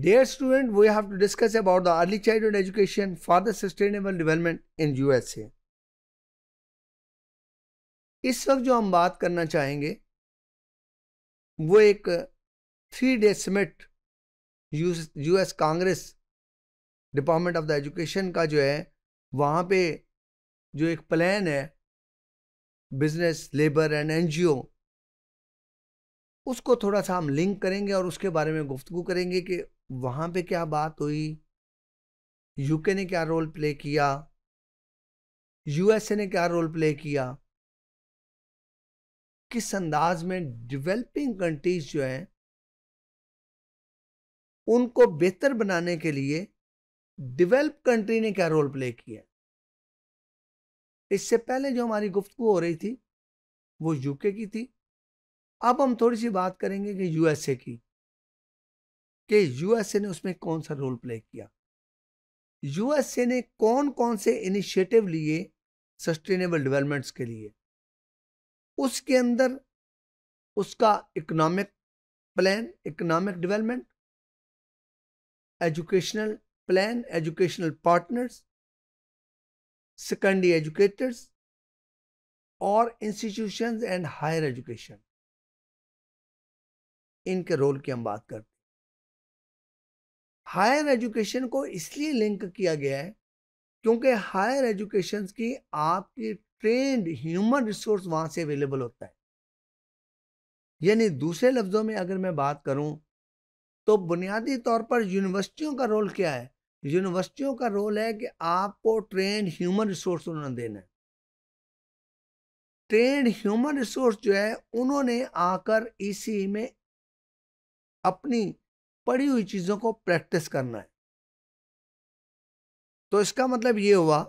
Dear student, we have to discuss about the early childhood education for the sustainable development in USA. इस वक्त जो हम बात करना चाहेंगे वो एक three day summit US Congress department of the education का जो है वहाँ पे जो एक प्लान है बिजनेस लेबर एंड एनजीओ उसको थोड़ा सा हम लिंक करेंगे और उसके बारे में गुफ्तु करेंगे कि वहाँ पे क्या बात हुई यूके ने क्या रोल प्ले किया यूएसए ने क्या रोल प्ले किया किस अंदाज में डेवलपिंग कंट्रीज जो हैं उनको बेहतर बनाने के लिए डेवलप कंट्री ने क्या रोल प्ले किया इससे पहले जो हमारी गुफ्तु हो रही थी वो यूके की थी अब हम थोड़ी सी बात करेंगे कि यूएसए की कि यूएसए ने उसमें कौन सा रोल प्ले किया यूएसए ने कौन कौन से इनिशिएटिव लिए सस्टेनेबल डेवलपमेंट्स के लिए उसके अंदर उसका economic plan economic development educational plan educational partners secondary educators और इंस्टीट्यूशंस एंड हायर एजुकेशन इनके रोल की हम बात करते हैं हायर एजुकेशन को इसलिए लिंक किया गया है क्योंकि हायर एजुकेशन की आपकी ट्रेंड ह्यूमन रिसोर्स वहाँ से अवेलेबल होता है यानी दूसरे लफ्ज़ों में अगर मैं बात करूँ तो बुनियादी तौर पर यूनिवर्सिटियों का रोल क्या है यूनिवर्सिटियों का रोल है कि आपको ट्रेंड ह्यूमन रिसोर्स उन्होंने देना है ट्रेंड ह्यूमन रिसोर्स जो है उन्होंने आकर इसी में अपनी पढ़ी हुई चीज़ों को प्रैक्टिस करना है तो इसका मतलब ये हुआ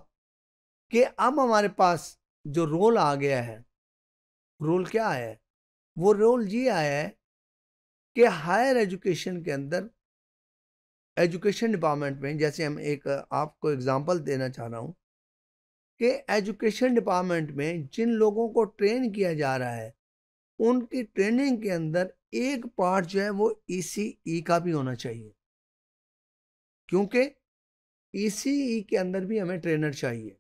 कि अब हमारे पास जो रोल आ गया है रोल क्या आया है वो रोल ये आया है कि हायर एजुकेशन के अंदर एजुकेशन डिपार्टमेंट में जैसे हम एक आपको एग्जांपल देना चाह रहा हूँ कि एजुकेशन डिपार्टमेंट में जिन लोगों को ट्रेन किया जा रहा है उनकी ट्रेनिंग के अंदर एक पार्ट जो है वो ई e e का भी होना चाहिए क्योंकि ई e के अंदर भी हमें ट्रेनर चाहिए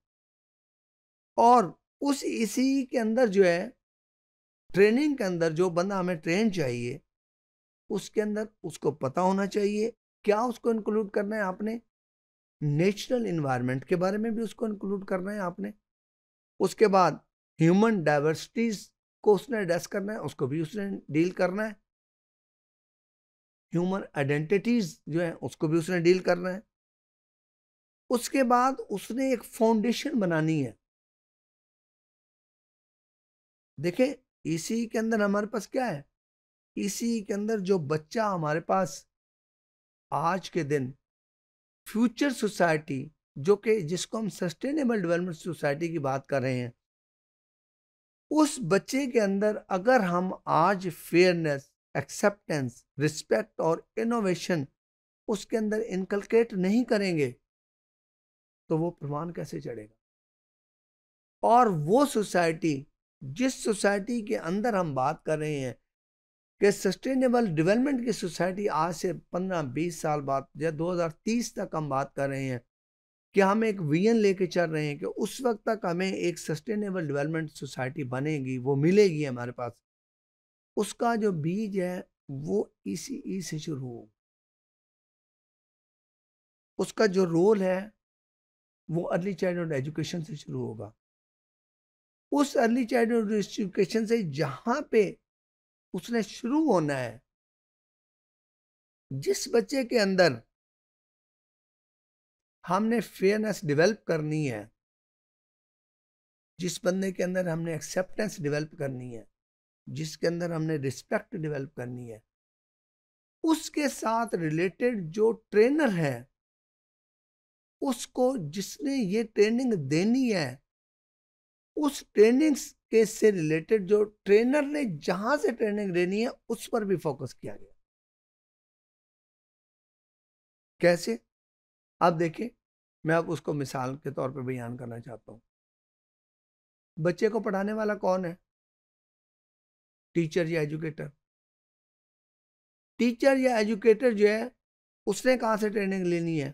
और उस ई के अंदर जो है ट्रेनिंग के अंदर जो बंदा हमें ट्रेन चाहिए उसके अंदर उसको पता होना चाहिए क्या उसको इंक्लूड करना है आपने नेचुरल इन्वायरमेंट के बारे में भी उसको इंक्लूड करना है आपने उसके बाद ह्यूमन डाइवर्सिटीज को उसने एड्रेस करना है उसको भी उसने डील करना है ह्यूमन आइडेंटिटीज जो है उसको भी उसने डील करना है उसके बाद उसने एक फाउंडेशन बनानी है देखें इसी के अंदर हमारे पास क्या है इसी के अंदर जो बच्चा हमारे पास आज के दिन फ्यूचर सोसाइटी जो कि जिसको हम सस्टेनेबल डेवलपमेंट सोसाइटी की बात कर रहे हैं उस बच्चे के अंदर अगर हम आज फेयरनेस एक्सेप्टेंस रिस्पेक्ट और इनोवेशन उसके अंदर इनकलकेट नहीं करेंगे तो वो प्रमाण कैसे चढ़ेगा और वो सोसाइटी जिस सोसाइटी के अंदर हम बात कर रहे हैं कि सस्टेनेबल डेवलपमेंट की सोसाइटी आज से 15-20 साल बाद या 2030 तक हम बात कर रहे हैं कि हम एक विजन लेके चल रहे हैं कि उस वक्त तक हमें एक सस्टेनेबल डेवलपमेंट सोसाइटी बनेगी वो मिलेगी हमारे पास उसका जो बीज है वो इसी ई से शुरू होगा उसका जो रोल है वो अर्ली चाइल्डहुड एजुकेशन से शुरू होगा उस अर्ली चाइल्डहुड एजुकेशन से जहाँ पे उसने शुरू होना है जिस बच्चे के अंदर हमने फेयरनेस डेवलप करनी है जिस बंदे के अंदर हमने एक्सेप्टेंस डेवलप करनी है जिसके अंदर हमने रिस्पेक्ट डेवलप करनी है उसके साथ रिलेटेड जो ट्रेनर है उसको जिसने ये ट्रेनिंग देनी है उस ट्रेनिंग के से रिलेटेड जो ट्रेनर ने जहां से ट्रेनिंग देनी है उस पर भी फोकस किया गया कैसे अब देखिए मैं अब उसको मिसाल के तौर पर बयान करना चाहता हूँ बच्चे को पढ़ाने वाला कौन है टीचर या एजुकेटर टीचर या एजुकेटर जो है उसने कहाँ से ट्रेनिंग लेनी है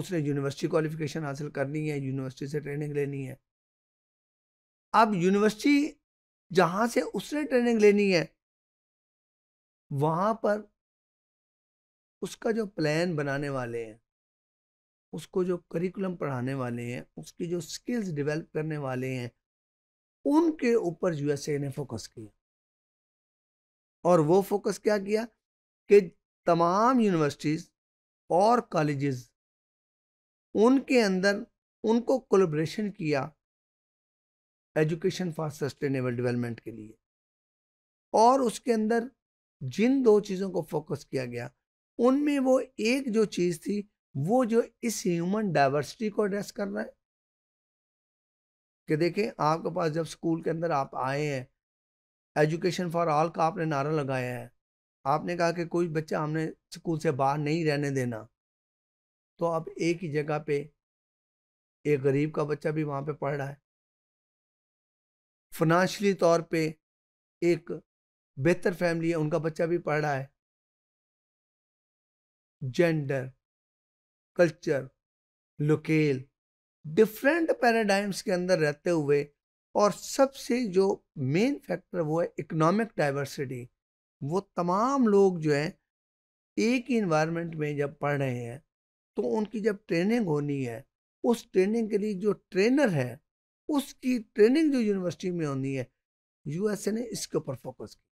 उसने यूनिवर्सिटी क्वालिफिकेशन हासिल करनी है यूनिवर्सिटी से ट्रेनिंग लेनी है अब यूनिवर्सिटी जहाँ से उसने ट्रेनिंग लेनी है वहाँ पर उसका जो प्लान बनाने वाले हैं उसको जो करिकुलम पढ़ाने वाले हैं उसकी जो स्किल्स डेवलप करने वाले हैं उनके ऊपर यूएसए ने फोकस किया और वो फोकस क्या किया कि तमाम यूनिवर्सिटीज़ और कॉलेजेस उनके अंदर उनको कोलेब्रेशन किया एजुकेशन फॉर सस्टेनेबल डेवलपमेंट के लिए और उसके अंदर जिन दो चीज़ों को फोकस किया गया उनमें वो एक जो चीज़ थी वो जो इस ह्यूमन डाइवर्सिटी को एड्रेस कर रहा है कि देखें आपके पास जब स्कूल के अंदर आप आए हैं एजुकेशन फॉर ऑल का आपने नारा लगाया है आपने कहा कि कोई बच्चा हमने स्कूल से बाहर नहीं रहने देना तो आप एक ही जगह पे एक गरीब का बच्चा भी वहाँ पे पढ़ रहा है फिनाशली तौर पे एक बेहतर फैमिली है उनका बच्चा भी पढ़ रहा है gender culture locale different paradigms के अंदर रहते हुए और सबसे जो मेन फैक्टर वो है इकोनॉमिक डाइवर्सिटी वो तमाम लोग जो हैं एक ही इन्वायरमेंट में जब पढ़ रहे हैं तो उनकी जब ट्रेनिंग होनी है उस ट्रेनिंग के लिए जो ट्रेनर है उसकी ट्रेनिंग जो यूनिवर्सिटी में होनी है यूएसए ने इसके ऊपर फोकस किया